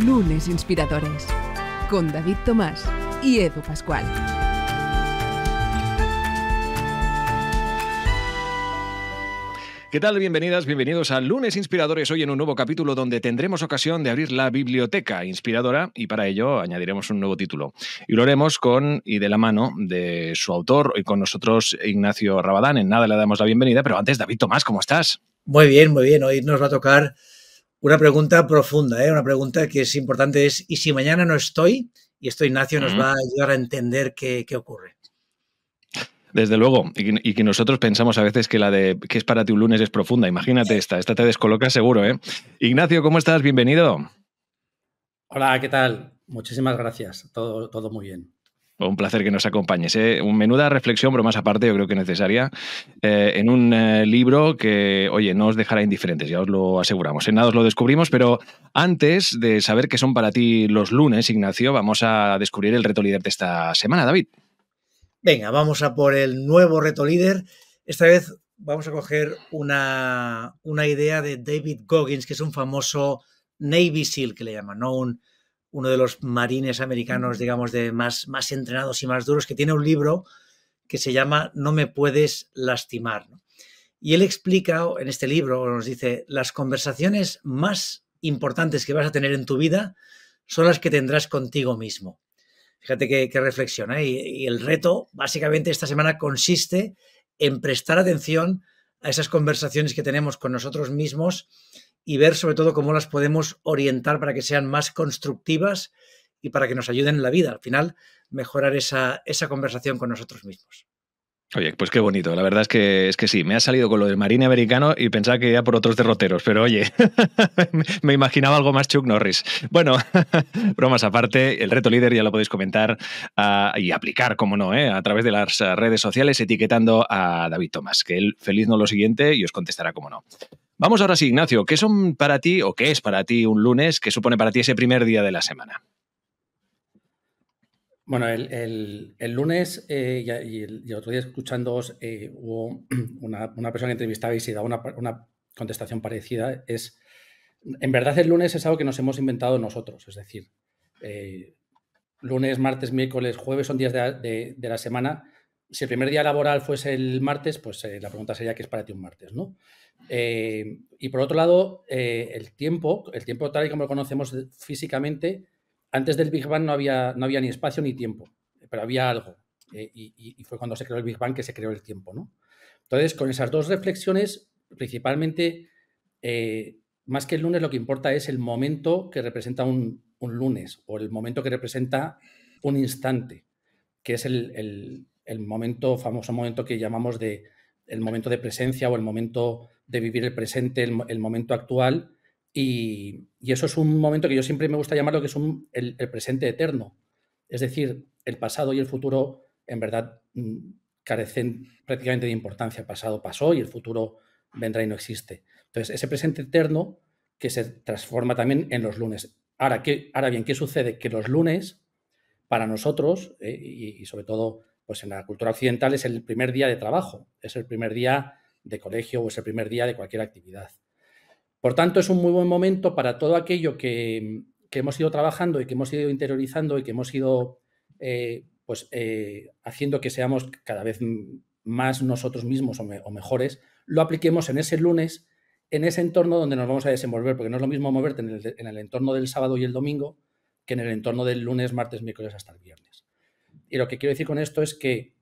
Lunes Inspiradores con David Tomás y Edu Pascual. ¿Qué tal? Bienvenidas, bienvenidos a Lunes Inspiradores, hoy en un nuevo capítulo donde tendremos ocasión de abrir la biblioteca inspiradora y para ello añadiremos un nuevo título. Y lo haremos con y de la mano de su autor y con nosotros Ignacio Rabadán. En nada le damos la bienvenida, pero antes David Tomás, ¿cómo estás? Muy bien, muy bien. Hoy nos va a tocar una pregunta profunda, ¿eh? una pregunta que es importante es, ¿y si mañana no estoy? Y esto Ignacio nos va a ayudar a entender qué, ocurre. Desde luego, y, y, que nosotros pensamos a veces que la de que es para ti un lunes es profunda. Imagínate esta, esta te descoloca seguro, ¿eh? Ignacio, ¿cómo estás? Bienvenido. Hola, ¿qué tal? Muchísimas gracias. Todo, todo muy bien un placer que nos acompañes. ¿eh? Un menuda reflexión, pero más aparte, yo creo que necesaria, eh, en un eh, libro que, oye, no os dejará indiferentes, ya os lo aseguramos. En nada os lo descubrimos, pero antes de saber qué son para ti los lunes, Ignacio, vamos a descubrir el reto líder de esta semana, David. Venga, vamos a por el nuevo reto líder. Esta vez vamos a coger una, una idea de David Goggins, que es un famoso Navy SEAL, que le llaman, ¿no? Un uno de los marines americanos, digamos, de más, más entrenados y más duros, que tiene un libro que se llama No me puedes lastimar. Y él explica en este libro, nos dice, las conversaciones más importantes que vas a tener en tu vida son las que tendrás contigo mismo. Fíjate que, reflexión. reflexiona. ¿eh? y el reto, básicamente, esta semana consiste en prestar atención a esas conversaciones que tenemos con nosotros mismos y ver sobre todo cómo las podemos orientar para que sean más constructivas y para que nos ayuden en la vida. Al final, mejorar esa, esa conversación con nosotros mismos. Oye, pues qué bonito. La verdad es que, es que sí, me ha salido con lo del marine americano y pensaba que iba por otros derroteros, pero oye, me imaginaba algo más Chuck Norris. Bueno, bromas aparte, el reto líder ya lo podéis comentar ah, y aplicar, como no, eh, a través de las redes sociales etiquetando a David Tomás, que él feliz no lo siguiente y os contestará como no. Vamos ahora sí, Ignacio, ¿qué son para ti o qué es para ti un lunes? ¿Qué supone para ti ese primer día de la semana? Bueno, el, lunes eh, y, el, otro día escuchándoos eh, hubo una, persona que entrevistabais y daba una, una, contestación parecida. Es, en verdad el lunes es algo que nos hemos inventado nosotros, es decir, eh, lunes, martes, miércoles, jueves son días de, de, la semana. Si el primer día laboral fuese el martes, pues la pregunta sería qué es para ti un martes, ¿no? Eh, y por otro lado, eh, el tiempo, el tiempo tal y como lo conocemos físicamente, antes del Big Bang no había, no había ni espacio ni tiempo, pero había algo. Eh, y, fue cuando se creó el Big Bang que se creó el tiempo, ¿no? Entonces, con esas dos reflexiones, principalmente, más que el lunes, lo que importa es el momento que representa un, lunes o el momento que representa un instante, que es el, el, el momento, famoso momento que llamamos de el momento de presencia o el momento de vivir el presente, el, momento actual. Y, eso es un momento que yo siempre me gusta llamarlo que es el, presente eterno. Es decir, el pasado y el futuro en verdad mm, carecen prácticamente de importancia. El pasado pasó y el futuro vendrá y no existe. Entonces, ese presente eterno que se transforma también en los lunes. Ahora, ¿qué, ahora bien, ¿qué sucede? Que los lunes, para nosotros, eh, y sobre todo pues en la cultura occidental es el primer día de trabajo, es el primer día de colegio o es el primer día de cualquier actividad. Por tanto, es un muy buen momento para todo aquello que, hemos ido trabajando y que hemos ido interiorizando y que hemos ido eh, pues, eh, haciendo que seamos cada vez más nosotros mismos o, mejores, lo apliquemos en ese lunes, en ese entorno donde nos vamos a desenvolver, porque no es lo mismo moverte en el, en el entorno del sábado y el domingo que en el entorno del lunes, martes, miércoles hasta el viernes. Y lo que quiero decir con esto es que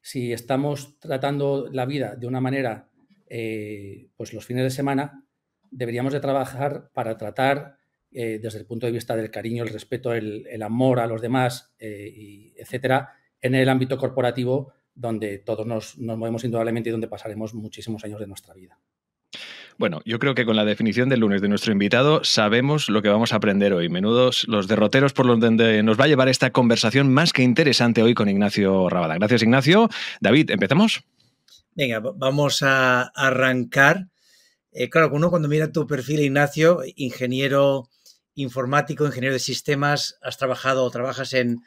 si estamos tratando la vida de una manera, eh, pues los fines de semana, deberíamos de trabajar para tratar eh, desde el punto de vista del cariño, el respeto, el, amor a los demás, eh, etcétera, en el ámbito corporativo donde todos nos movemos indudablemente y donde pasaremos muchísimos años de nuestra vida. Bueno, yo creo que con la definición del lunes de nuestro invitado sabemos lo que vamos a aprender hoy. Menudos los derroteros por donde nos va a llevar esta conversación más que interesante hoy con Ignacio Rabada. Gracias, Ignacio. David, ¿empezamos? Venga, vamos a arrancar. Eh, claro, uno cuando mira tu perfil, Ignacio, ingeniero informático, ingeniero de sistemas, has trabajado o trabajas en,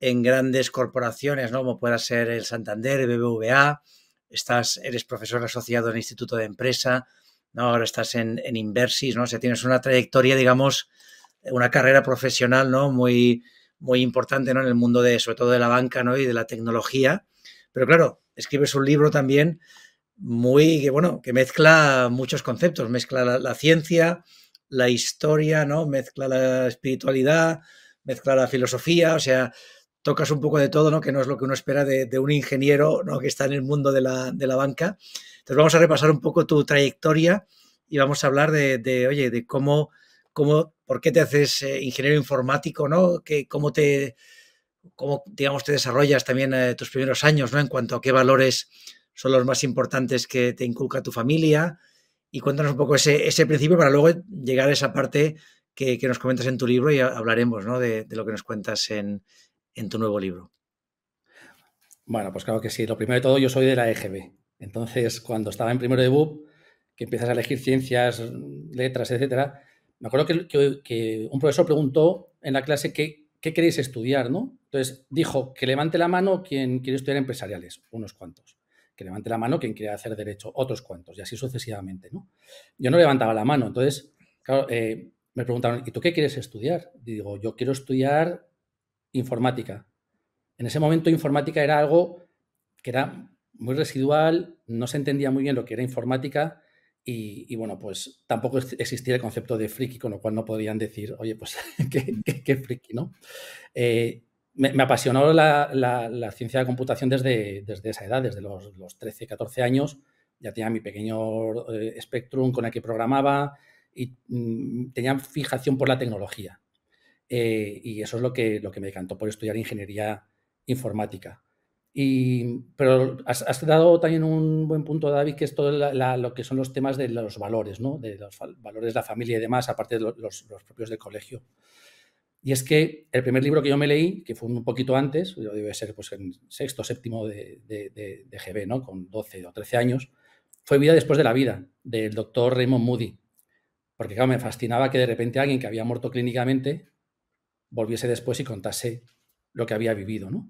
grandes corporaciones, ¿no? Como pueda ser el Santander, el BBVA, estás, eres profesor asociado en el Instituto de Empresa, ahora estás en, en Inversis, ¿no? O sea, tienes una trayectoria, digamos, eh, una carrera profesional, ¿no? Muy, muy importante, ¿no? En el mundo de, sobre todo de la banca, ¿no? Y de la tecnología. Pero claro, escribes un libro también muy, que bueno, que mezcla muchos conceptos, mezcla la, la ciencia, la historia, ¿no? Mezcla la espiritualidad, mezcla la filosofía, o sea, tocas un poco de todo, ¿no? Que no es lo que uno espera de, de un ingeniero, ¿no? Que está en el mundo de la, de la banca. Entonces vamos a repasar un poco tu trayectoria y vamos a hablar de, oye, de cómo, cómo, por qué te haces eh, ingeniero informático, ¿no? Que, cómo te, cómo, digamos, te desarrollas también eh, tus primeros años, ¿no? En cuanto a qué valores son los más importantes que te inculca tu familia. Y cuéntanos un poco ese, principio para luego llegar a esa parte que, nos comentas en tu libro y hablaremos ¿no? de, lo que nos cuentas en, en, tu nuevo libro. Bueno, pues claro que sí. Lo primero de todo, yo soy de la EGB. Entonces, cuando estaba en primero de BUP, que empiezas a elegir ciencias, letras, etcétera, me acuerdo que, un profesor preguntó en la clase qué, queréis estudiar, ¿no? Entonces dijo que levante la mano quien quiere estudiar empresariales, unos cuantos. Que levante la mano quien quiere hacer derecho, otros cuantos, y así sucesivamente, ¿no? Yo no levantaba la mano, entonces, claro, eh, me preguntaron, ¿y tú qué quieres estudiar? digo, yo quiero estudiar informática. En ese momento informática era algo que era muy residual, no se entendía muy bien lo que era informática y, bueno, pues tampoco existía el concepto de friki, con lo cual no podían decir, oye, pues qué, friki, ¿no? Eh, me, apasionó la, ciencia de computación desde, desde esa edad, desde los, 13, 14 años. Ya tenía mi pequeño eh, Spectrum con el que programaba y mm, tenía fijación por la tecnología. Eh, y eso es lo que, lo que me encantó por estudiar ingeniería informática. Y, pero has, dado también un buen punto, David, que es todo lo que son los temas de los valores, ¿no? de los valores de la familia y demás, aparte de los, los, propios del colegio. Y es que el primer libro que yo me leí, que fue un poquito antes, yo debe ser pues, en sexto, séptimo de, de, de, de GB, ¿no? con 12 o 13 años, fue Vida después de la vida, del doctor Raymond Moody. Porque, claro, me fascinaba que de repente alguien que había muerto clínicamente volviese después y contase lo que había vivido, ¿no?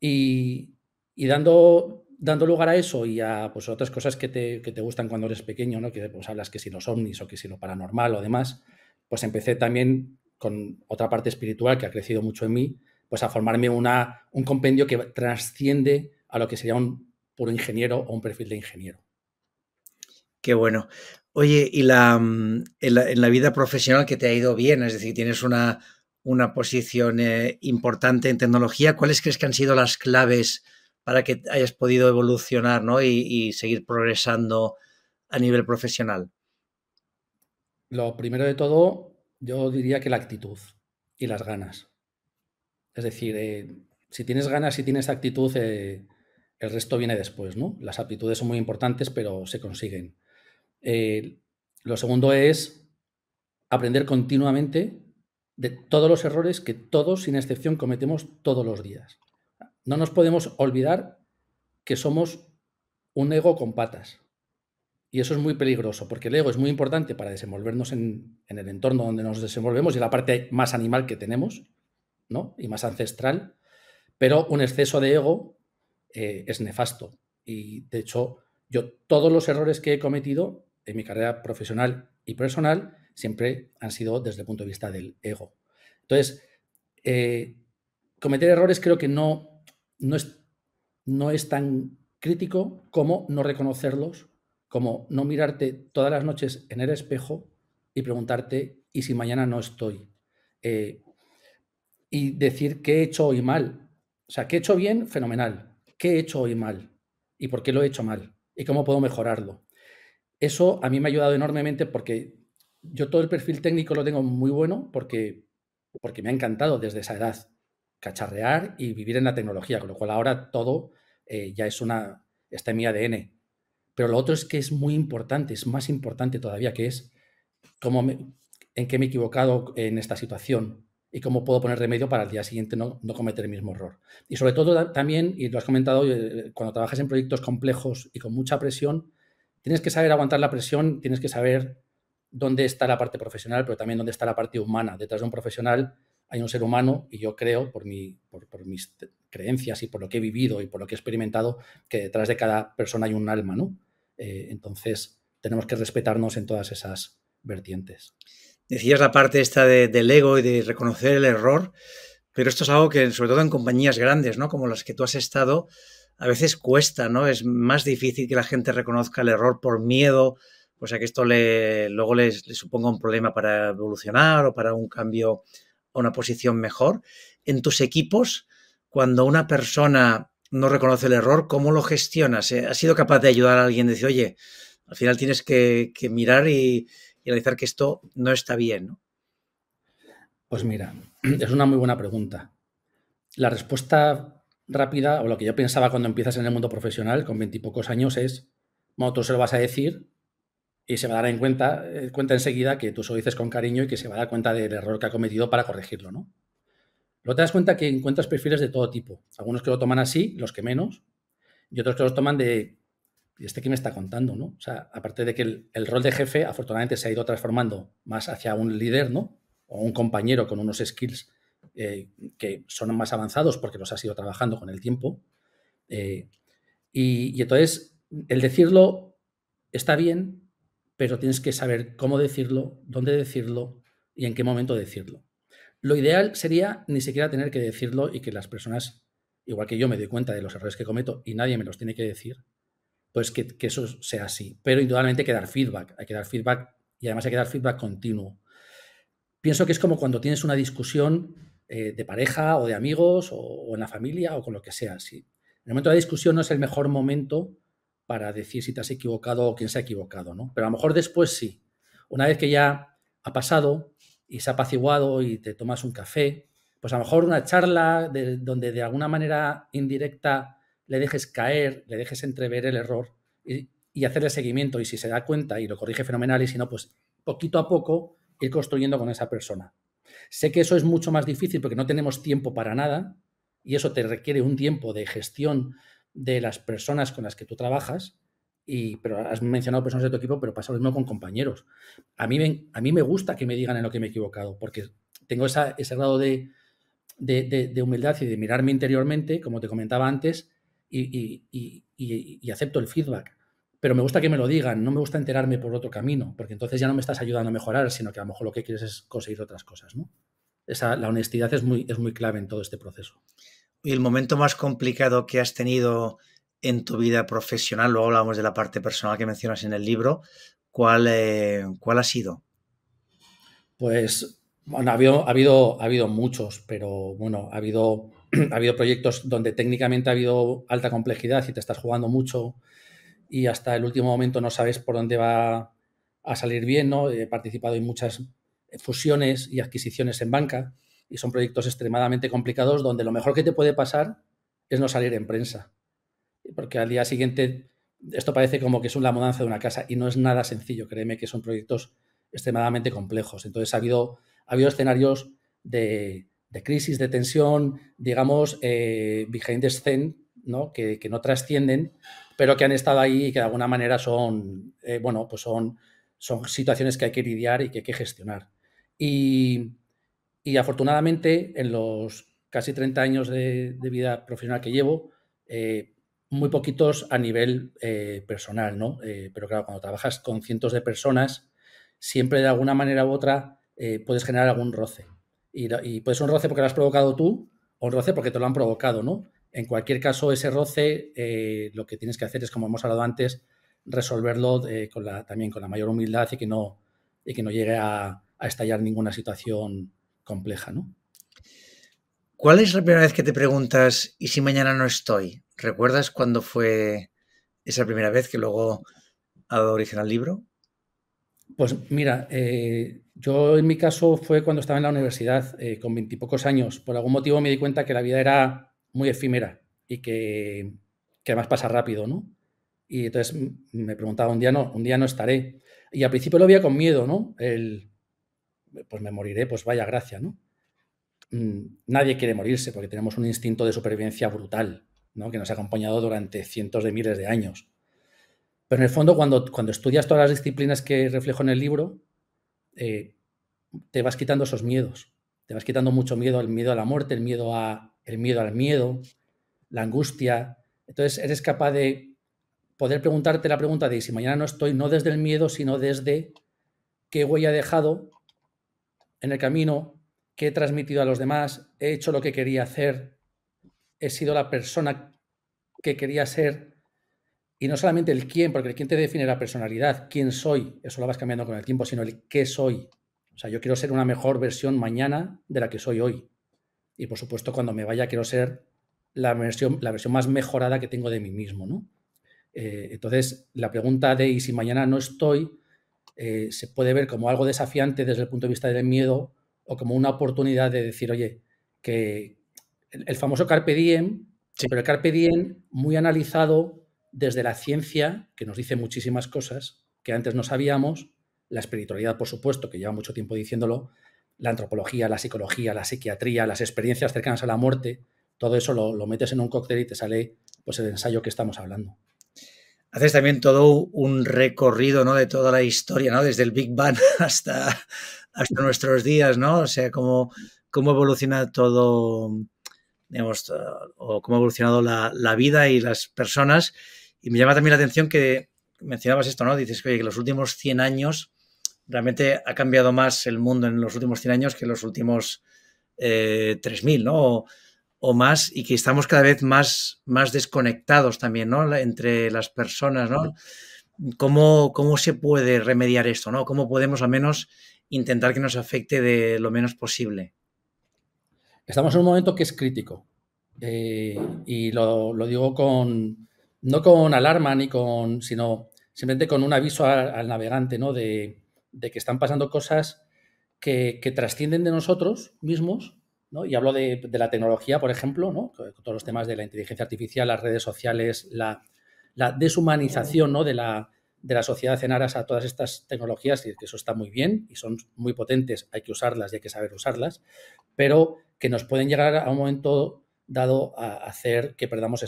Y, dando, dando lugar a eso y a pues, otras cosas que te, gustan cuando eres pequeño, ¿no? que pues, hablas que si los ovnis o que si lo paranormal o demás, pues empecé también con otra parte espiritual que ha crecido mucho en mí, pues a formarme una, un compendio que trasciende a lo que sería un puro ingeniero o un perfil de ingeniero. Qué bueno. Oye, y la, mm, en la vida profesional que te ha ido bien, es decir, tienes una, una posición eh, importante en tecnología. ¿Cuáles crees que han sido las claves para que hayas podido evolucionar y, seguir progresando a nivel profesional? Lo primero de todo, yo diría que la actitud y las ganas. Es decir, eh, si tienes ganas, y tienes actitud, eh, el resto viene después, ¿no? Las aptitudes son muy importantes, pero se consiguen. lo segundo es aprender continuamente de todos los errores que todos, sin excepción, cometemos todos los días. No nos podemos olvidar que somos un ego con patas. Y eso es muy peligroso, porque el ego es muy importante para desenvolvernos en, el entorno donde nos desenvolvemos y la parte más animal que tenemos, ¿no? Y más ancestral. Pero un exceso de ego eh, es nefasto. Y de hecho, yo todos los errores que he cometido en mi carrera profesional y personal siempre han sido desde el punto de vista del ego. Entonces, eh, cometer errores creo que no, no, es, no es tan crítico como no reconocerlos, como no mirarte todas las noches en el espejo y preguntarte, ¿y si mañana no estoy? Eh, y decir qué he hecho hoy mal. O sea, qué he hecho bien, fenomenal. ¿Qué he hecho hoy mal? ¿Y por qué lo he hecho mal? ¿Y cómo puedo mejorarlo? Eso a mí me ha ayudado enormemente porque yo todo el perfil técnico lo tengo muy bueno porque, porque me ha encantado desde esa edad cacharrear y vivir en la tecnología, con lo cual ahora todo eh, ya es una, está en mi ADN. Pero lo otro es que es muy importante, es más importante todavía, que es cómo en qué me he equivocado en esta situación y cómo puedo poner remedio para el día siguiente no, no cometer el mismo error. Y sobre todo también, y lo has comentado, eh, cuando trabajas en proyectos complejos y con mucha presión, tienes que saber aguantar la presión, tienes que saber dónde está la parte profesional, pero también dónde está la parte humana. Detrás de un profesional hay un ser humano y yo creo, por, mi, por, mis creencias y por lo que he vivido y por lo que he experimentado, que detrás de cada persona hay un alma, ¿no? Eh, entonces, tenemos que respetarnos en todas esas vertientes. Decías la parte esta de, del ego y de reconocer el error, pero esto es algo que, sobre todo en compañías grandes, ¿no? Como las que tú has estado, a veces cuesta, ¿no? Es más difícil que la gente reconozca el error por miedo o sea que esto le, luego les, suponga un problema para evolucionar o para un cambio a una posición mejor. En tus equipos, cuando una persona no reconoce el error, ¿cómo lo gestionas? Eh, ¿Has sido capaz de ayudar a alguien? Decir, oye, al final tienes que, mirar y, realizar analizar que esto no está bien. Pues mira, es una muy buena pregunta. La respuesta rápida, o lo que yo pensaba cuando empiezas en el mundo profesional con veintipocos años, es, bueno, tú se lo vas a decir y se va a dar en cuenta, eh, cuenta enseguida que tú solo dices con cariño y que se va a dar cuenta del error que ha cometido para corregirlo, ¿no? Luego te das cuenta que encuentras perfiles de todo tipo. Algunos que lo toman así, los que menos, y otros que los toman de, ¿este que me está contando, no? O sea, aparte de que el, rol de jefe afortunadamente se ha ido transformando más hacia un líder, ¿no? O un compañero con unos skills eh, que son más avanzados porque los ha ido trabajando con el tiempo. Eh, y, y entonces, el decirlo está bien, pero tienes que saber cómo decirlo, dónde decirlo y en qué momento decirlo. Lo ideal sería ni siquiera tener que decirlo y que las personas, igual que yo me doy cuenta de los errores que cometo y nadie me los tiene que decir, pues que, eso sea así. Pero indudablemente hay que dar feedback, hay que dar feedback y además hay que dar feedback continuo. Pienso que es como cuando tienes una discusión eh, de pareja o de amigos o, en la familia o con lo que sea. Si en el momento de la discusión no es el mejor momento para decir si te has equivocado o quién se ha equivocado, ¿no? Pero a lo mejor después sí. Una vez que ya ha pasado y se ha apaciguado y te tomas un café, pues a lo mejor una charla donde de alguna manera indirecta le dejes caer, le dejes entrever el error y, y hacerle seguimiento. Y si se da cuenta y lo corrige fenomenal, y si no, pues poquito a poco ir construyendo con esa persona. Sé que eso es mucho más difícil porque no tenemos tiempo para nada y eso te requiere un tiempo de gestión de las personas con las que tú trabajas, y, pero has mencionado personas de tu equipo, pero pasa lo mismo con compañeros. A mí me, a mí me gusta que me digan en lo que me he equivocado, porque tengo ese grado de, humildad y de mirarme interiormente, como te comentaba antes, y, acepto el feedback pero me gusta que me lo digan, no me gusta enterarme por otro camino, porque entonces ya no me estás ayudando a mejorar, sino que a lo mejor lo que quieres es conseguir otras cosas, ¿no? Esa, la honestidad es muy, es muy clave en todo este proceso. ¿Y el momento más complicado que has tenido en tu vida profesional? Luego hablamos de la parte personal que mencionas en el libro. ¿Cuál, eh, cuál ha sido? Pues, bueno, ha habido, ha habido, muchos, pero bueno, ha habido, ha habido proyectos donde técnicamente ha habido alta complejidad y te estás jugando mucho y hasta el último momento no sabes por dónde va a salir bien, ¿no? He participado en muchas fusiones y adquisiciones en banca y son proyectos extremadamente complicados donde lo mejor que te puede pasar es no salir en prensa. Porque al día siguiente esto parece como que es una mudanza de una casa y no es nada sencillo, créeme que son proyectos extremadamente complejos. Entonces ha habido, ha habido escenarios de, crisis, de tensión, digamos, eh, behind the ¿no? Que, no trascienden, pero que han estado ahí y que de alguna manera son, eh, bueno, pues son, son situaciones que hay que lidiar y que hay que gestionar. Y, y afortunadamente, en los casi 30 años de, vida profesional que llevo, eh, muy poquitos a nivel eh, personal, ¿no? Eh, pero claro, cuando trabajas con cientos de personas, siempre de alguna manera u otra puedes generar algún roce. Y, y, puede ser un roce porque lo has provocado tú o un roce porque te lo han provocado, ¿no? En cualquier caso, ese roce lo que tienes que hacer es, como hemos hablado antes, resolverlo con la, también con la mayor humildad y que no, que no llegue a, a estallar ninguna situación compleja, ¿no? ¿Cuál es la primera vez que te preguntas, ¿y si mañana no estoy? ¿Recuerdas cuándo fue esa primera vez que luego ha dado origen al libro? Pues mira, eh, yo en mi caso fue cuando estaba en la universidad, eh, con veintipocos años. Por algún motivo me di cuenta que la vida era muy efímera y que, además pasa rápido, ¿no? Y entonces me preguntaba, un día no, un día no estaré. Y al principio lo veía con miedo, ¿no? El, pues me moriré, pues vaya gracia, ¿no? Mm, nadie quiere morirse porque tenemos un instinto de supervivencia brutal, ¿no? Que nos ha acompañado durante cientos de miles de años. Pero en el fondo, cuando, cuando estudias todas las disciplinas que reflejo en el libro, eh, te vas quitando esos miedos. Te vas quitando mucho miedo, al miedo a la muerte, el miedo, a, el miedo al miedo, la angustia. Entonces eres capaz de poder preguntarte la pregunta de si mañana no estoy, no desde el miedo, sino desde qué huella he dejado en el camino, que he transmitido a los demás, he hecho lo que quería hacer, he sido la persona que quería ser y no solamente el quién, porque el quién te define la personalidad, quién soy, eso lo vas cambiando con el tiempo, sino el qué soy. O sea, yo quiero ser una mejor versión mañana de la que soy hoy. Y por supuesto, cuando me vaya, quiero ser la versión, la versión más mejorada que tengo de mí mismo, ¿no? Eh, entonces, la pregunta de y si mañana no estoy, eh, se puede ver como algo desafiante desde el punto de vista del miedo o como una oportunidad de decir, oye, que el, famoso carpe diem, pero el carpe diem muy analizado desde la ciencia, que nos dice muchísimas cosas que antes no sabíamos, la espiritualidad, por supuesto, que lleva mucho tiempo diciéndolo, la antropología, la psicología, la psiquiatría, las experiencias cercanas a la muerte, todo eso lo, lo metes en un cóctel y te sale pues, el ensayo que estamos hablando haces también todo un recorrido ¿no? de toda la historia, ¿no? desde el Big Bang hasta, nuestros días, ¿no? O sea, cómo, evoluciona todo, digamos, o cómo ha evolucionado la, vida y las personas. Y me llama también la atención que mencionabas esto, ¿no? Dices que, oye, los últimos 100 años realmente ha cambiado más el mundo en los últimos 100 años que en los últimos 3.000, eh, ¿no? o más y que estamos cada vez más, más desconectados también, ¿no? Entre las personas, ¿no? ¿Cómo, ¿Cómo se puede remediar esto, ¿no? ¿Cómo podemos al menos intentar que nos afecte de lo menos posible? Estamos en un momento que es crítico. Eh, y lo, digo con, no con alarma ni con, sino simplemente con un aviso al, navegante, De, que están pasando cosas que trascienden de nosotros mismos y hablo de, la tecnología, por ejemplo, Con todos los temas de la inteligencia artificial, las redes sociales, la, deshumanización ¿no? de, la, de la sociedad en aras a todas estas tecnologías, y que eso está muy bien y son muy potentes, hay que usarlas y hay que saber usarlas, pero que nos pueden llegar a un momento dado a hacer que perdamos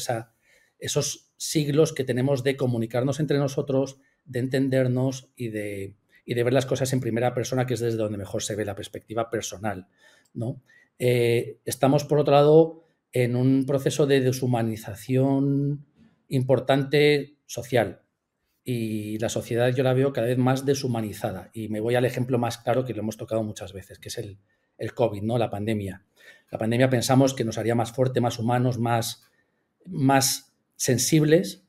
esos siglos que tenemos de comunicarnos entre nosotros, de entendernos y de, y de ver las cosas en primera persona, que es desde donde mejor se ve la perspectiva personal. ¿no? Eh, estamos, por otro lado, en un proceso de deshumanización importante social. Y la sociedad yo la veo cada vez más deshumanizada. Y me voy al ejemplo más claro que lo hemos tocado muchas veces, que es el, el COVID, ¿no? La pandemia. La pandemia pensamos que nos haría más fuerte, más humanos, más, más sensibles.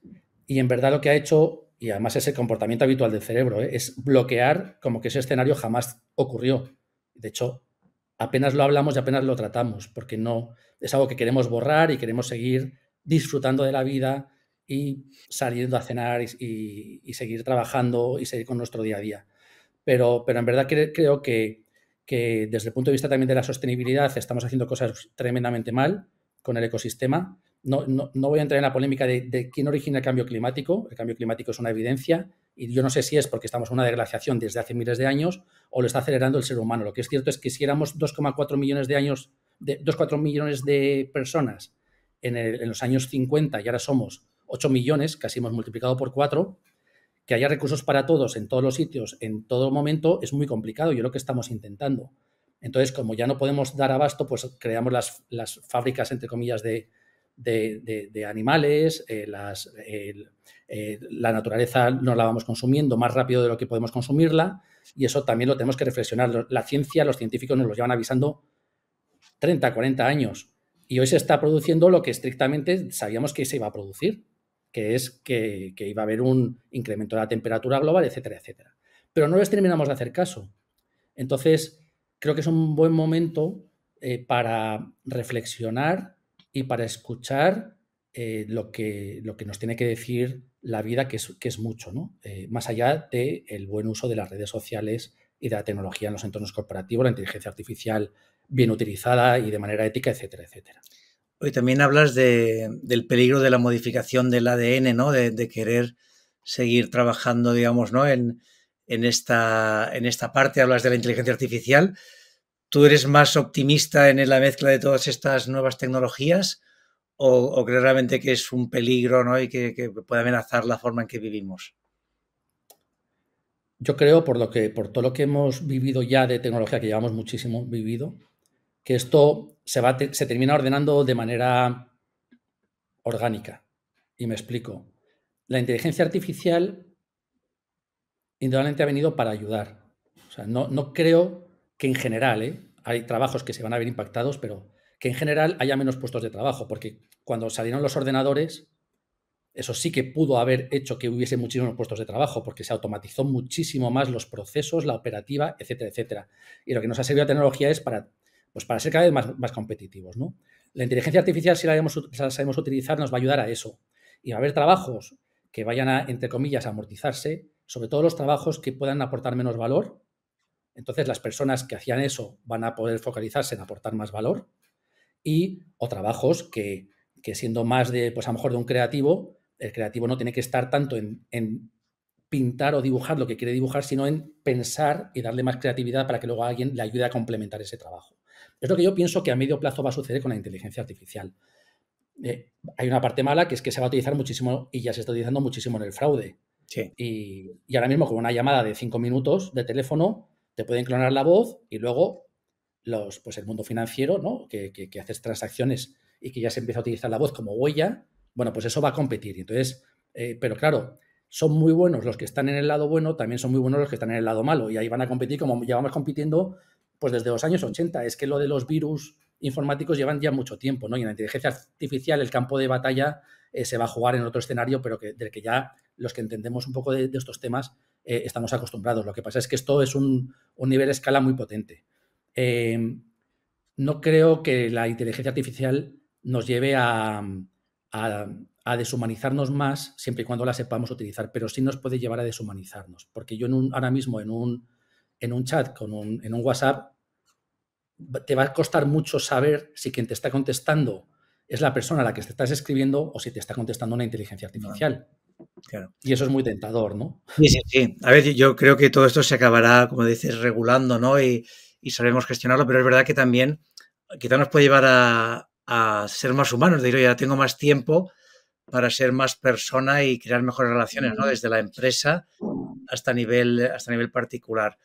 Y en verdad lo que ha hecho, y además es el comportamiento habitual del cerebro, ¿eh? es bloquear como que ese escenario jamás ocurrió. De hecho, apenas lo hablamos y apenas lo tratamos, porque no es algo que queremos borrar y queremos seguir disfrutando de la vida y saliendo a cenar y, seguir trabajando y seguir con nuestro día a día. Pero, pero en verdad creo que desde el punto de vista también de la sostenibilidad estamos haciendo cosas tremendamente mal con el ecosistema no, voy a entrar en la polémica de, quién origina el cambio climático. El cambio climático es una evidencia y yo no sé si es porque estamos en una desglaciación desde hace miles de años o lo está acelerando el ser humano. Lo que es cierto es que si éramos 2,4 millones de años, de 2,4 millones de personas en, los años 50 y ahora somos 8 millones, casi hemos multiplicado por 4, que haya recursos para todos en todos los sitios, en todo momento, es muy complicado y es lo que estamos intentando. Entonces, como ya no podemos dar abasto, pues creamos las, las fábricas, entre comillas, de, de, animales, eh, eh, la naturaleza nos la vamos consumiendo más rápido de lo que podemos consumirla y eso también lo tenemos que reflexionar. La ciencia, los científicos nos lo llevan avisando 30, 40 años y hoy se está produciendo lo que estrictamente sabíamos que se iba a producir, que es que, iba a haber un incremento de la temperatura global, etcétera, etcétera. Pero no les terminamos de hacer caso. Entonces, creo que es un buen momento eh, para reflexionar y para escuchar eh, lo, que, lo que nos tiene que decir la vida, que es, mucho, ¿no? Eh, más allá del buen uso de las redes sociales y de la tecnología en los entornos corporativos, la inteligencia artificial bien utilizada y de manera ética, etcétera, etcétera. Hoy también hablas de, del peligro de la modificación del ADN, ¿no? De, querer seguir trabajando, digamos, ¿no? En, en, esta, en esta parte hablas de la inteligencia artificial. ¿Tú eres más optimista en la mezcla de todas estas nuevas tecnologías o, crees realmente que es un peligro ¿no? y que, puede amenazar la forma en que vivimos? Yo creo, por, lo que, por todo lo que hemos vivido ya de tecnología, que llevamos muchísimo vivido, que esto se, va, se termina ordenando de manera orgánica. Y me explico. La inteligencia artificial indudablemente ha venido para ayudar. O sea, no, no creo que en general, ¿eh? hay trabajos que se van a ver impactados, pero que en general haya menos puestos de trabajo, porque cuando salieron los ordenadores, eso sí que pudo haber hecho que hubiese muchísimos puestos de trabajo, porque se automatizó muchísimo más los procesos, la operativa, etcétera, etcétera. Y lo que nos ha servido la tecnología es para, pues para ser cada vez más, más competitivos. ¿no? La inteligencia artificial, si la, sabemos, la sabemos utilizar, nos va a ayudar a eso. Y va a haber trabajos que vayan a, entre comillas, a amortizarse, sobre todo los trabajos que puedan aportar menos valor entonces las personas que hacían eso van a poder focalizarse en aportar más valor y o trabajos que, siendo más de, pues a lo mejor de un creativo, el creativo no tiene que estar tanto en, pintar o dibujar lo que quiere dibujar, sino en pensar y darle más creatividad para que luego alguien le ayude a complementar ese trabajo. Es lo que yo pienso que a medio plazo va a suceder con la inteligencia artificial. Eh, hay una parte mala que es que se va a utilizar muchísimo y ya se está utilizando muchísimo en el fraude. Y, y, ahora mismo con una llamada de cinco minutos de teléfono te pueden clonar la voz y luego los, pues el mundo financiero, ¿no? Que, haces transacciones y que ya se empieza a utilizar la voz como huella, bueno, pues eso va a competir. Entonces, eh, pero claro, son muy buenos los que están en el lado bueno, también son muy buenos los que están en el lado malo. Y ahí van a competir como llevamos compitiendo pues desde los años 80. Es que lo de los virus informáticos llevan ya mucho tiempo, ¿no? Y en la inteligencia artificial el campo de batalla eh, se va a jugar en otro escenario, pero que, del que ya los que entendemos un poco de estos temas eh, estamos acostumbrados. Lo que pasa es que esto es un, nivel de escala muy potente. Eh, no creo que la inteligencia artificial nos lleve a, deshumanizarnos más siempre y cuando la sepamos utilizar, pero sí nos puede llevar a deshumanizarnos. Porque yo en un, ahora mismo en un, en un chat, con un, en un WhatsApp, te va a costar mucho saber si quien te está contestando es la persona a la que te estás escribiendo o si te está contestando una inteligencia artificial. Claro. Y eso es muy tentador, ¿no? Sí, sí, sí. A ver, yo creo que todo esto se acabará, como dices, regulando, ¿no? Y, y sabremos gestionarlo, pero es verdad que también quizá nos puede llevar a, a ser más humanos, de ya tengo más tiempo para ser más persona y crear mejores relaciones, ¿no? Desde la empresa hasta nivel, hasta nivel particular.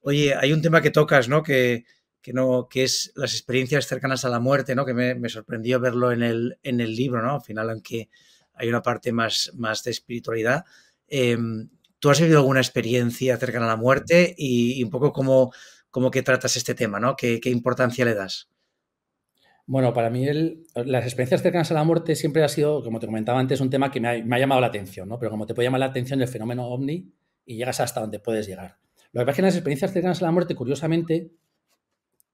Oye, hay un tema que tocas, ¿no? Que, que, no, que es las experiencias cercanas a la muerte, ¿no? Que me, me sorprendió verlo en el, en el libro, ¿no? Al final, aunque hay una parte más, más de espiritualidad. Em, ¿Tú has vivido alguna experiencia cercana a la muerte y, un poco cómo, que tratas este tema, ¿no? ¿Qué, importancia le das? Bueno, para mí las experiencias cercanas a la muerte siempre ha sido, como te comentaba antes, un tema que me ha, llamado la atención, ¿no? Pero como te puede llamar la atención el fenómeno ovni y llegas hasta donde puedes llegar. Lo que pasa es que las experiencias cercanas a la muerte, curiosamente,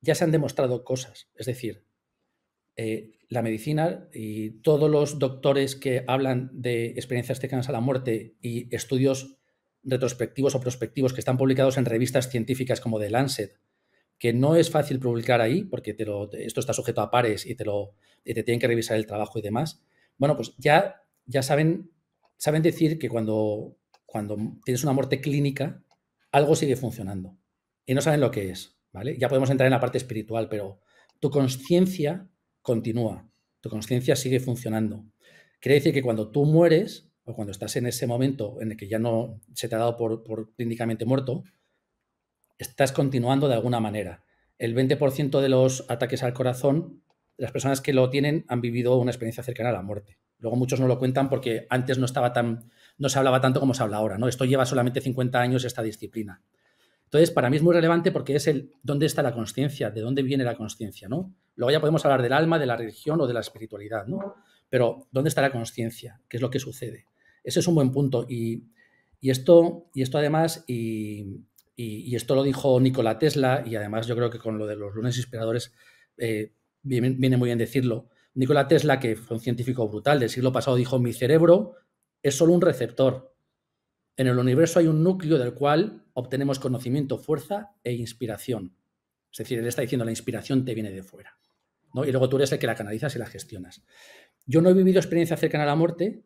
ya se han demostrado cosas. Es decir, eh, la medicina y todos los doctores que hablan de experiencias técnicas a la muerte y estudios retrospectivos o prospectivos que están publicados en revistas científicas como The Lancet, que no es fácil publicar ahí porque esto está sujeto a pares y te, lo, te tienen que revisar el trabajo y demás. Bueno, pues ya, ya saben, saben decir que cuando, cuando tienes una muerte clínica, algo sigue funcionando y no saben lo que es, ¿vale? Ya podemos entrar en la parte espiritual, pero tu conciencia continúa, tu conciencia sigue funcionando. Quiere decir que cuando tú mueres, o cuando estás en ese momento en el que ya no se te ha dado por, por clínicamente muerto, estás continuando de alguna manera. El 20% de los ataques al corazón, las personas que lo tienen han vivido una experiencia cercana a la muerte. Luego muchos no lo cuentan porque antes no estaba tan, no se hablaba tanto como se habla ahora, ¿no? Esto lleva solamente 50 años esta disciplina. Entonces, para mí es muy relevante porque es el dónde está la conciencia, de dónde viene la conciencia, ¿no? Luego ya podemos hablar del alma, de la religión o de la espiritualidad, ¿no? Pero ¿dónde está la conciencia? ¿Qué es lo que sucede? Ese es un buen punto. Y, esto, y esto además, y, esto lo dijo Nikola Tesla, y además yo creo que con lo de los lunes inspiradores eh, viene, viene muy bien decirlo. Nikola Tesla, que fue un científico brutal del siglo pasado, dijo, mi cerebro es solo un receptor. En el universo hay un núcleo del cual obtenemos conocimiento, fuerza e inspiración. Es decir, él está diciendo, la inspiración te viene de fuera. Y luego tú eres el que la canalizas y la gestionas. Yo no he vivido experiencia cercana a la muerte,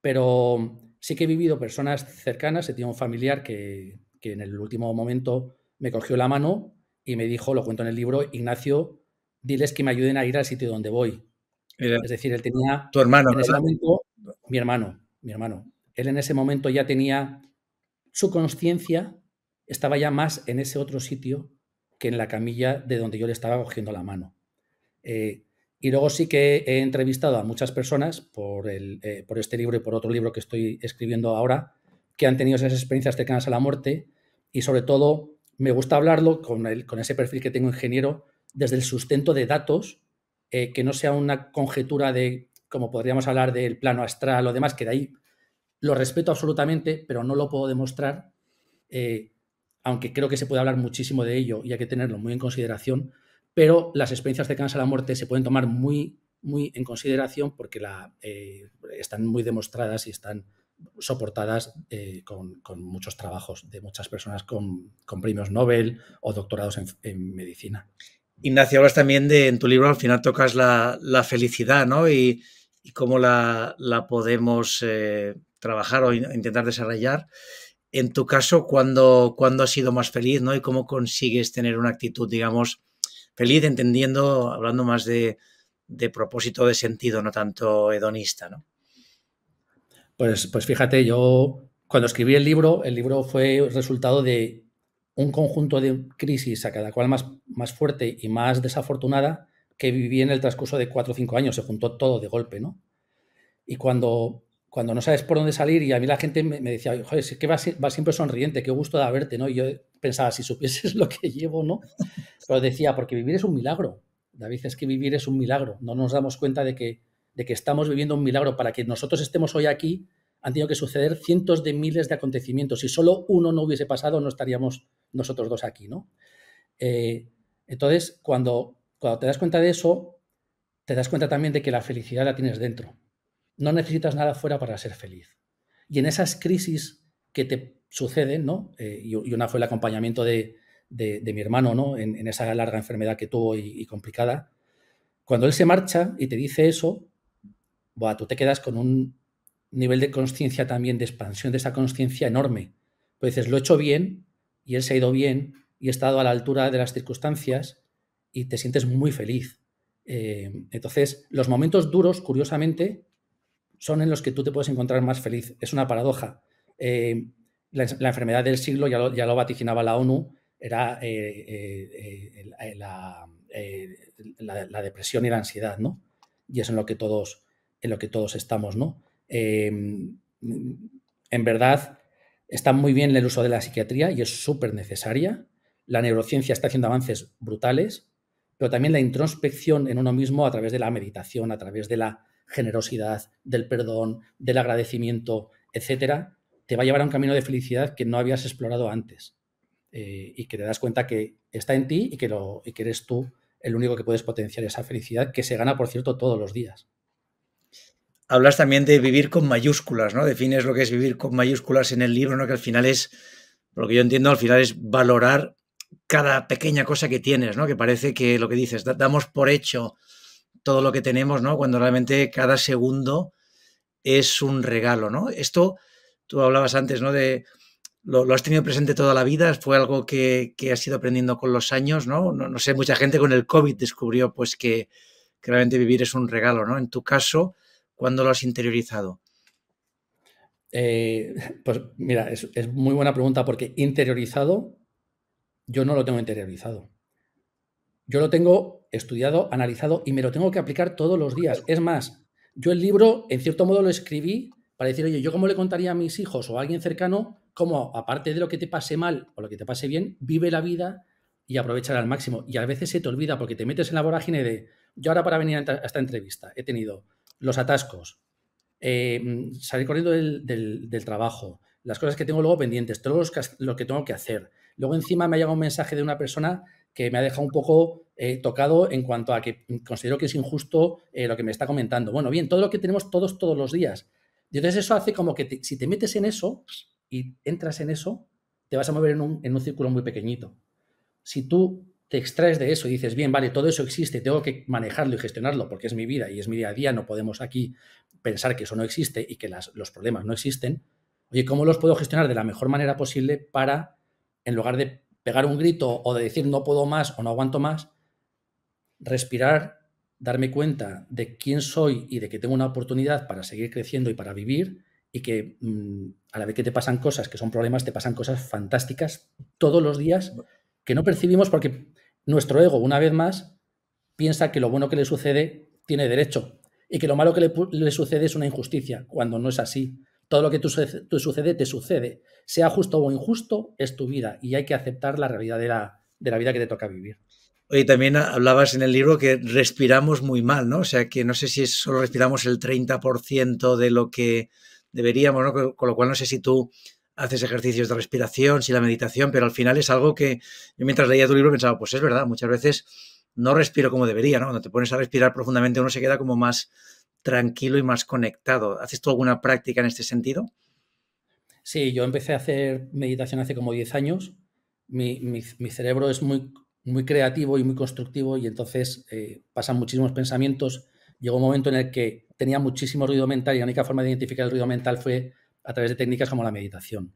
pero sí que he vivido personas cercanas. He tenido un familiar que, en el último momento me cogió la mano y me dijo, lo cuento en el libro, Ignacio, diles que me ayuden a ir al sitio donde voy. es decir, él tenía... Tu hermano, en ese Mi hermano, mi hermano. Él en ese momento ya tenía su conciencia, estaba ya más en ese otro sitio que en la camilla de donde yo le estaba cogiendo la mano. Eh, y luego sí que he entrevistado a muchas personas eh, por, este libro y por otro libro que estoy escribiendo ahora, que han tenido esas experiencias cercanas a la muerte y sobre todo me gusta hablarlo con, el, con ese perfil que tengo ingeniero desde el sustento de datos, eh, que no sea una conjetura de, como podríamos hablar del plano astral o demás, que de ahí lo respeto absolutamente, pero no lo puedo demostrar, aunque creo que se puede hablar muchísimo de ello y hay que tenerlo muy en consideración, pero las experiencias cercanas a la muerte se pueden tomar muy, muy en consideración porque la, eh, están muy demostradas y están soportadas eh, con, muchos trabajos de muchas personas con, premios Nobel o doctorados en, medicina. Ignacio, hablas también de, en tu libro al final tocas la, la felicidad, ¿no? Y, cómo la, la podemos eh, trabajar o intentar desarrollar. En tu caso, ¿cuándo, ¿cuándo, has sido más feliz, ¿no? Y cómo consigues tener una actitud, digamos, feliz entendiendo, hablando más de, propósito, de sentido, no tanto hedonista, ¿no? Pues, pues fíjate, yo cuando escribí el libro, el libro fue resultado de un conjunto de crisis, a cada cual más, más fuerte y más desafortunada, que viví en el transcurso de cuatro o cinco años. Se juntó todo de golpe, ¿no? Y cuando, cuando no sabes por dónde salir, y a mí la gente me, decía, joder, es que vas, siempre sonriente, qué gusto de verte, ¿no? Y yo pensaba, si supieses lo que llevo, ¿no? Pero decía, porque vivir es un milagro. David, es que vivir es un milagro. No nos damos cuenta de que, de que estamos viviendo un milagro. Para que nosotros estemos hoy aquí, han tenido que suceder cientos de miles de acontecimientos. Si solo uno no hubiese pasado, no estaríamos nosotros dos aquí, ¿no? Eh, entonces, cuando, cuando te das cuenta de eso, te das cuenta también de que la felicidad la tienes dentro. No necesitas nada fuera para ser feliz. Y en esas crisis que te Sucede, ¿no? Eh, y, una fue el acompañamiento de, mi hermano, ¿no? En, esa larga enfermedad que tuvo y, complicada. Cuando él se marcha y te dice eso, buah, tú te quedas con un nivel de conciencia también, de expansión de esa conciencia enorme. Pues dices, lo he hecho bien y él se ha ido bien y he estado a la altura de las circunstancias y te sientes muy feliz. Eh, entonces, los momentos duros, curiosamente, son en los que tú te puedes encontrar más feliz. Es una paradoja. Eh, la, enfermedad del siglo, ya lo, ya lo vaticinaba la ONU, era eh, eh, eh, la, depresión y la ansiedad, ¿no? Y es en lo que todos, en lo que todos estamos, ¿no? Em, en verdad, está muy bien el uso de la psiquiatría y es súper necesaria. La neurociencia está haciendo avances brutales, pero también la introspección en uno mismo a través de la meditación, a través de la generosidad, del perdón, del agradecimiento, etcétera, te va a llevar a un camino de felicidad que no habías explorado antes eh, y que te das cuenta que está en ti y que, lo, y que eres tú el único que puedes potenciar esa felicidad que se gana, por cierto, todos los días. Hablas también de vivir con mayúsculas, ¿no? Defines lo que es vivir con mayúsculas en el libro, ¿no? Que al final es, lo que yo entiendo, al final es valorar cada pequeña cosa que tienes, ¿no? Que parece que lo que dices, damos por hecho todo lo que tenemos, ¿no? Cuando realmente cada segundo es un regalo, ¿no? Esto Tú hablabas antes, ¿no? De lo, has tenido presente toda la vida, fue algo que, has ido aprendiendo con los años, ¿no? ¿no? sé, mucha gente con el COVID descubrió pues que, realmente vivir es un regalo, ¿no? En tu caso, ¿cuándo lo has interiorizado? Eh, pues mira, es, muy buena pregunta porque interiorizado, yo no lo tengo interiorizado. Yo lo tengo estudiado, analizado y me lo tengo que aplicar todos los días. Es más, yo el libro, en cierto modo, lo escribí para decir, oye, yo cómo le contaría a mis hijos o a alguien cercano cómo, aparte de lo que te pase mal o lo que te pase bien, vive la vida y aprovechar al máximo. Y a veces se te olvida porque te metes en la vorágine de, yo ahora para venir a esta entrevista he tenido los atascos, eh, salir corriendo del, trabajo, las cosas que tengo luego pendientes, todo lo que tengo que hacer. Luego encima me ha llegado un mensaje de una persona que me ha dejado un poco eh, tocado en cuanto a que considero que es injusto eh, lo que me está comentando. Bueno, bien, todo lo que tenemos todos, todos los días. Y entonces eso hace como que si te metes en eso y entras en eso, te vas a mover en un, círculo muy pequeñito. Si tú te extraes de eso y dices, bien, vale, todo eso existe, tengo que manejarlo y gestionarlo porque es mi vida y es mi día a día, no podemos aquí pensar que eso no existe y que los problemas no existen. Oye, ¿cómo los puedo gestionar de la mejor manera posible para, en lugar de pegar un grito o de decir no puedo más o no aguanto más, respirar darme cuenta de quién soy y de que tengo una oportunidad para seguir creciendo y para vivir y que mm, a la vez que te pasan cosas que son problemas, te pasan cosas fantásticas todos los días que no percibimos porque nuestro ego, una vez más, piensa que lo bueno que le sucede tiene derecho y que lo malo que le, sucede es una injusticia, cuando no es así. Todo lo que te sucede te sucede. Sea justo o injusto, es tu vida y hay que aceptar la realidad de la vida que te toca vivir. Oye, también hablabas en el libro que respiramos muy mal, ¿no? O sea, que no sé si solo respiramos el 30% de lo que deberíamos, ¿no? Con lo cual no sé si tú haces ejercicios de respiración, si la meditación, pero al final es algo que yo mientras leía tu libro pensaba, pues es verdad, muchas veces no respiro como debería, ¿no? Cuando te pones a respirar profundamente uno se queda como más tranquilo y más conectado. ¿Haces tú alguna práctica en este sentido? Sí, yo empecé a hacer meditación hace como 10 años. Mi, mi, mi cerebro es muy muy creativo y muy constructivo y entonces eh, pasan muchísimos pensamientos. Llegó un momento en el que tenía muchísimo ruido mental y la única forma de identificar el ruido mental fue a través de técnicas como la meditación,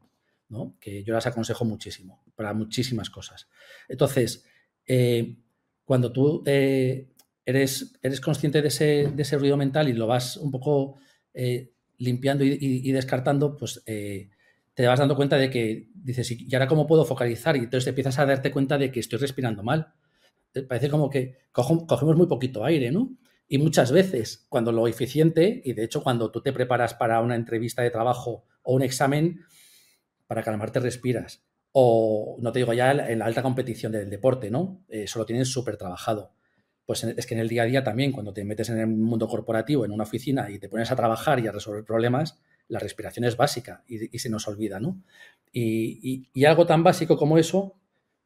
¿no? que yo las aconsejo muchísimo, para muchísimas cosas. Entonces, eh, cuando tú eh, eres, eres consciente de ese, ruido mental y lo vas un poco limpiando y, descartando, pues te vas dando cuenta de que dices, ¿y ahora cómo puedo focalizar? Y entonces te empiezas a darte cuenta de que estoy respirando mal. Parece como que cogemos muy poquito aire, ¿no? Y muchas veces, cuando lo eficiente, y de hecho cuando tú te preparas para una entrevista de trabajo o un examen, para calmarte respiras. O, no te digo ya, en la alta competición del deporte, ¿no? Eh, eso lo tienes súper trabajado. Pues es que en el día a día también, cuando te metes en el mundo corporativo, en una oficina, y te pones a trabajar y a resolver problemas, la respiración es básica y, se nos olvida, ¿no? Y, algo tan básico como eso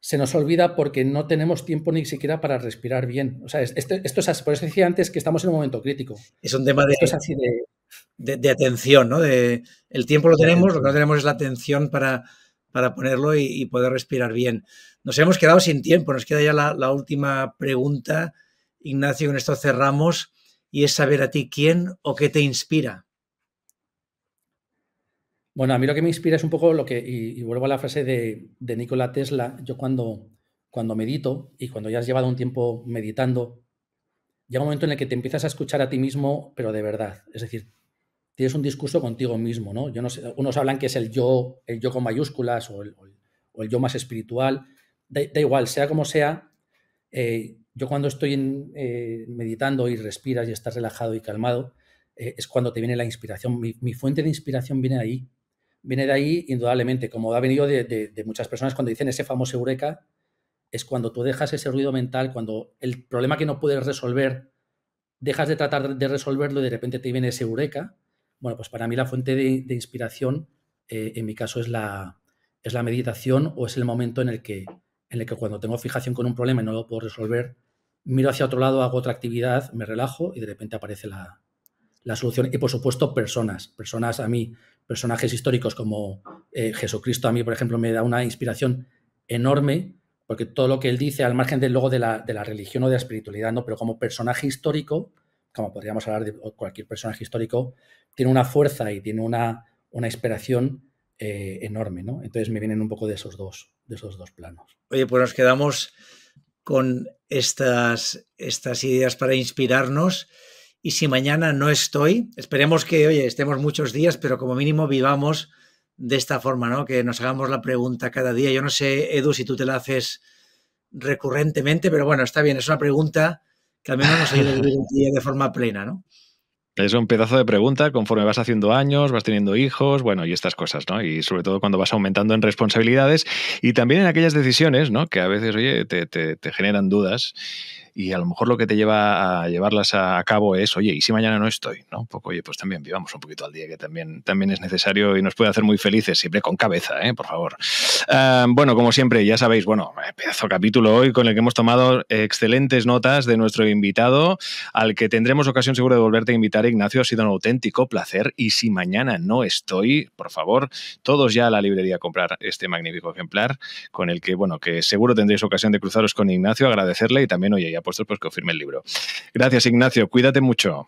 se nos olvida porque no tenemos tiempo ni siquiera para respirar bien. O sea, este, esto, es Por eso decía antes que estamos en un momento crítico. Es un tema de, atención, ¿no? De, el tiempo lo tenemos, lo que no tenemos es la atención para, para ponerlo y, poder respirar bien. Nos hemos quedado sin tiempo, nos queda ya la, la última pregunta. Ignacio, con esto cerramos y es saber a ti quién o qué te inspira. Bueno, a mí lo que me inspira es un poco lo que, y, vuelvo a la frase de, Nikola Tesla, yo cuando, cuando medito y cuando ya has llevado un tiempo meditando, llega un momento en el que te empiezas a escuchar a ti mismo, pero de verdad. Es decir, tienes un discurso contigo mismo, ¿no? Yo no sé, unos hablan que es el yo, el yo con mayúsculas o el, yo más espiritual. Da, igual, sea como sea, eh, yo cuando estoy en, eh, meditando y respiras y estás relajado y calmado, eh, es cuando te viene la inspiración. mi fuente de inspiración viene ahí viene de ahí indudablemente, como ha venido de, muchas personas cuando dicen ese famoso eureka, es cuando tú dejas ese ruido mental, cuando el problema que no puedes resolver, dejas de tratar de resolverlo y de repente te viene ese eureka. Bueno, pues para mí la fuente de, inspiración, eh, en mi caso, es la, es la meditación o es el momento en el, que, en el que cuando tengo fijación con un problema y no lo puedo resolver, miro hacia otro lado, hago otra actividad, me relajo y de repente aparece la, la solución. Y por supuesto, personas, personas a mí, personajes históricos como eh, Jesucristo a mí, por ejemplo, me da una inspiración enorme, porque todo lo que él dice, al margen del logo de la, religión o de la espiritualidad, ¿no? pero como personaje histórico, como podríamos hablar de cualquier personaje histórico, tiene una fuerza y tiene una, una inspiración eh, enorme. ¿no? Entonces me vienen un poco de esos, dos, de dos planos. Oye, pues nos quedamos con estas, estas ideas para inspirarnos. Y si mañana no estoy, esperemos que, oye, estemos muchos días, pero como mínimo vivamos de esta forma, ¿no? Que nos hagamos la pregunta cada día. Yo no sé, Edu, si tú te la haces recurrentemente, pero bueno, está bien, es una pregunta que al menos nos ayuda a vivir de forma plena, ¿no? Es un pedazo de pregunta conforme vas haciendo años, vas teniendo hijos, bueno, y estas cosas, ¿no? Y sobre todo cuando vas aumentando en responsabilidades y también en aquellas decisiones, ¿no? Que a veces, oye, te, te generan dudas y a lo mejor lo que te lleva a llevarlas a cabo es, oye, ¿y si mañana no estoy? ¿No? Pues, oye, pues también vivamos un poquito al día, que también, también es necesario y nos puede hacer muy felices, siempre con cabeza, ¿eh? por favor. Ah, bueno, como siempre, ya sabéis, bueno, eh, pedazo capítulo hoy con el que hemos tomado excelentes notas de nuestro invitado, al que tendremos ocasión seguro de volverte a invitar, Ignacio. Ha sido un auténtico placer y si mañana no estoy, por favor, todos ya a la librería a comprar este magnífico ejemplar, con el que, bueno, que seguro tendréis ocasión de cruzaros con Ignacio, agradecerle y también, oye, ya pues que el libro. Gracias, Ignacio. Cuídate mucho.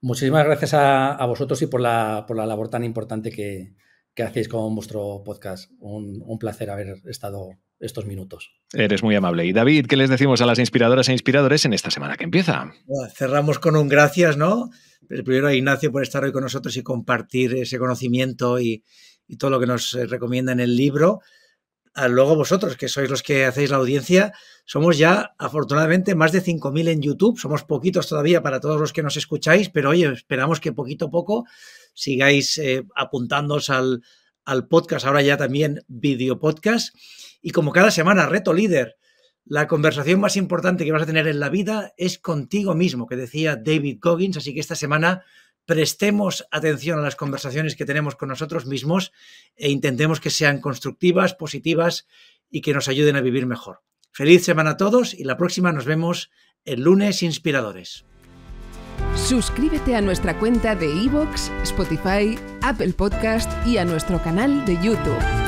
Muchísimas gracias a, vosotros y por la, por la, labor tan importante que, hacéis con vuestro podcast. Un, placer haber estado estos minutos. Eres muy amable. Y David, ¿qué les decimos a las inspiradoras e inspiradores en esta semana que empieza? cerramos con un gracias, ¿no? El primero a Ignacio por estar hoy con nosotros y compartir ese conocimiento y, y todo lo que nos eh, recomienda en el libro luego vosotros, que sois los que hacéis la audiencia, somos ya afortunadamente más de 5.000 en YouTube, somos poquitos todavía para todos los que nos escucháis, pero oye, esperamos que poquito a poco sigáis eh, apuntándoos al, al podcast, ahora ya también video podcast, y como cada semana, reto líder. La conversación más importante que vas a tener en la vida es contigo mismo, que decía David Goggins, así que esta semana prestemos atención a las conversaciones que tenemos con nosotros mismos e intentemos que sean constructivas, positivas y que nos ayuden a vivir mejor. Feliz semana a todos y la próxima nos vemos el lunes inspiradores. Suscríbete a nuestra cuenta de iVoox, Spotify, Apple Podcast y a nuestro canal de YouTube.